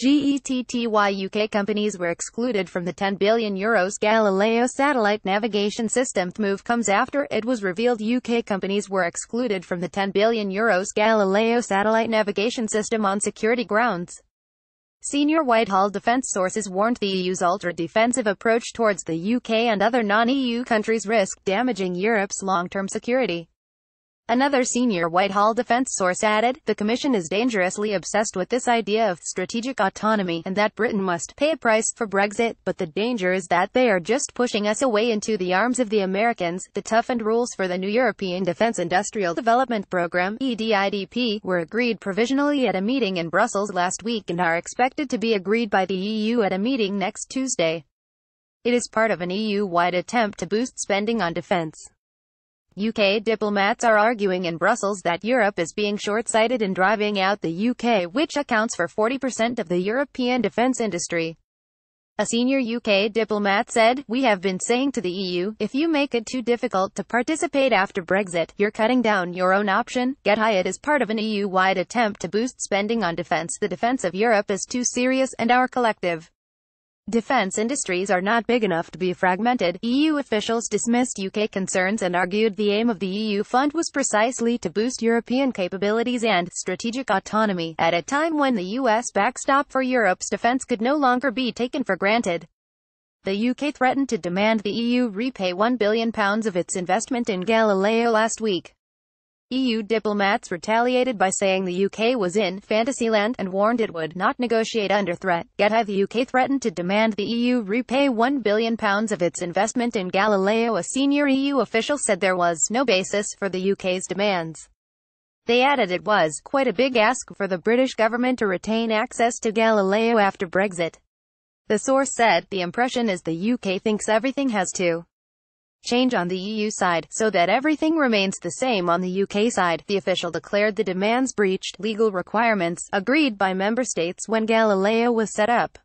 GETTY UK companies were excluded from the €10 billion Euros Galileo satellite navigation system. The move comes after it was revealed UK companies were excluded from the €10 billion Euros Galileo satellite navigation system on security grounds. Senior Whitehall defence sources warned the EU's ultra-defensive approach towards the UK and other non-EU countries risked damaging Europe's long-term security. Another senior Whitehall defense source added, the Commission is dangerously obsessed with this idea of strategic autonomy and that Britain must pay a price for Brexit, but the danger is that they are just pushing us away into the arms of the Americans. The toughened rules for the new European Defense Industrial Development Programme EDIDP, were agreed provisionally at a meeting in Brussels last week and are expected to be agreed by the EU at a meeting next Tuesday. It is part of an EU-wide attempt to boost spending on defense. UK diplomats are arguing in Brussels that Europe is being short-sighted in driving out the UK which accounts for 40% of the European defence industry. A senior UK diplomat said, We have been saying to the EU, if you make it too difficult to participate after Brexit, you're cutting down your own option. Get Hyatt is part of an EU-wide attempt to boost spending on defence. The defence of Europe is too serious and our collective Defense industries are not big enough to be fragmented. EU officials dismissed UK concerns and argued the aim of the EU fund was precisely to boost European capabilities and strategic autonomy, at a time when the US backstop for Europe's defense could no longer be taken for granted. The UK threatened to demand the EU repay £1 billion of its investment in Galileo last week. EU diplomats retaliated by saying the UK was in fantasyland and warned it would not negotiate under threat. Yet the UK threatened to demand the EU repay £1 billion of its investment in Galileo. A senior EU official said there was no basis for the UK's demands. They added it was quite a big ask for the British government to retain access to Galileo after Brexit. The source said, the impression is the UK thinks everything has to change on the EU side, so that everything remains the same on the UK side, the official declared the demands breached legal requirements agreed by member states when Galileo was set up.